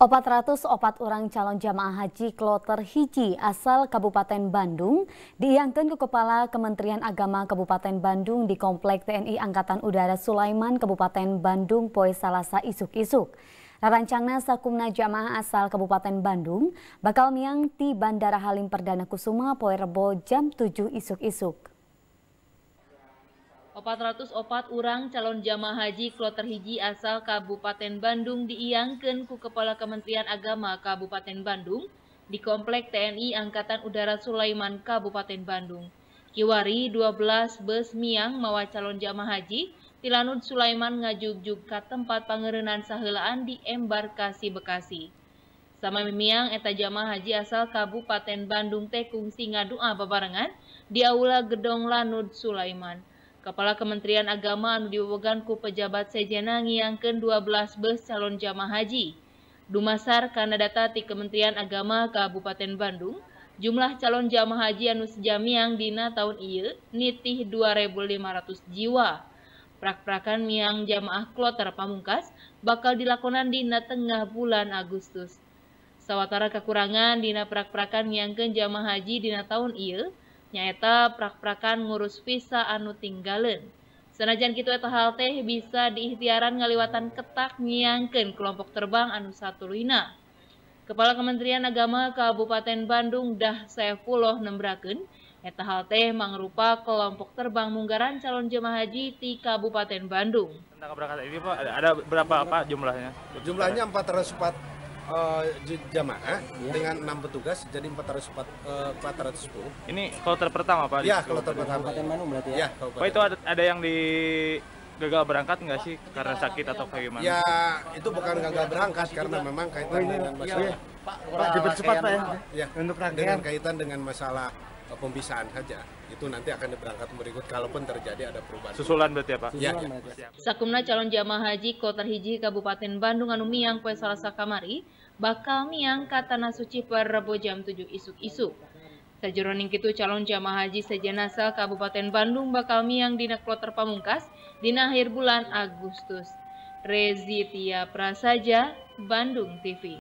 400 opat orang calon jamaah haji kloter hiji asal Kabupaten Bandung diiangkan ke Kepala Kementerian Agama Kabupaten Bandung di Komplek TNI Angkatan Udara Sulaiman Kabupaten Bandung poe Salasa isuk-isuk. Rancangna sakumna jamaah asal Kabupaten Bandung bakal miang di Bandara Halim Perdana Kusuma poe Rebo jam 7 isuk-isuk. 400 opat orang calon jamaah haji kloter hiji asal Kabupaten Bandung diiyangkeun ku Kepala Kementerian Agama Kabupaten Bandung di Komplek TNI Angkatan Udara Sulaiman Kabupaten Bandung. Kiwari 12 bus miang mawa calon jamaah haji tilanud Sulaiman ngajugjug ke tempat pangerenan sahelaan di embarkasi Bekasi. Sama miang eta jamaah haji asal Kabupaten Bandung teh kungsi ngadua babarengan di Aula Gedong Lanud Sulaiman. Kepala Kementerian Agama anu diwewegan ku pejabat sejena ngiangkeun 12 bus calon jamaah haji. Dumasar karena data di Kementerian Agama Kabupaten Bandung, jumlah calon jamaah haji anu sejamiang dina tahun ieu nitih 2.500 jiwa. Prak-prakan miang jamaah kloter pamungkas bakal dilakonan dina tengah bulan Agustus. Sawatara kekurangan dina prak-prakan miangkeun jamaah haji dina tahun ieu nyaeta prak-prakan ngurus visa anu tinggalin. Senajan gitu eta hal teh bisa diikhtiaran ngaliwatan ketak nyiangkeun kelompok terbang anu satu satuluyna. Kepala Kementerian Agama Kabupaten Bandung dah Saifullah nembrakeun eta hal teh mangrupa kelompok terbang munggaran calon jemaah haji di Kabupaten Bandung. Tentang keberangkatan ini Pak, ada berapa apa jumlahnya? Jumlahnya 404 uh, jamaah yeah. dengan enam petugas jadi empat ratus empat eh, ratus sepuluh. Ini kloter pertama Pak? Iya, kloter pertama. Kabupaten Bandung berarti ya? Iya, Pak itu ada, ada yang di gagal berangkat nggak sih karena sakit atau kayak gimana? Ya itu bukan gagal berangkat karena memang kaitan oh, ini, dengan ya, masalah. ya. Pak, Pak dipercepat iya, Pak ya. ya. Untuk rakyat. Dengan kaitan dengan masalah eh, pembisaan saja itu nanti akan diberangkat berikut kalaupun terjadi ada perubahan susulan berarti ya Pak? ya, ya. Sakumna calon jamaah haji Kota hiji Kabupaten Bandung Anumiang Kue Salasa Kamari bakal miangkat tanah suci per rabu jam 7 isuk-isuk. Sajeroning itu calon jamaah haji sejenasa Kabupaten Bandung bakal miang dina kloter pamungkas di akhir bulan Agustus. Rezitia Prasaja, Bandung TV.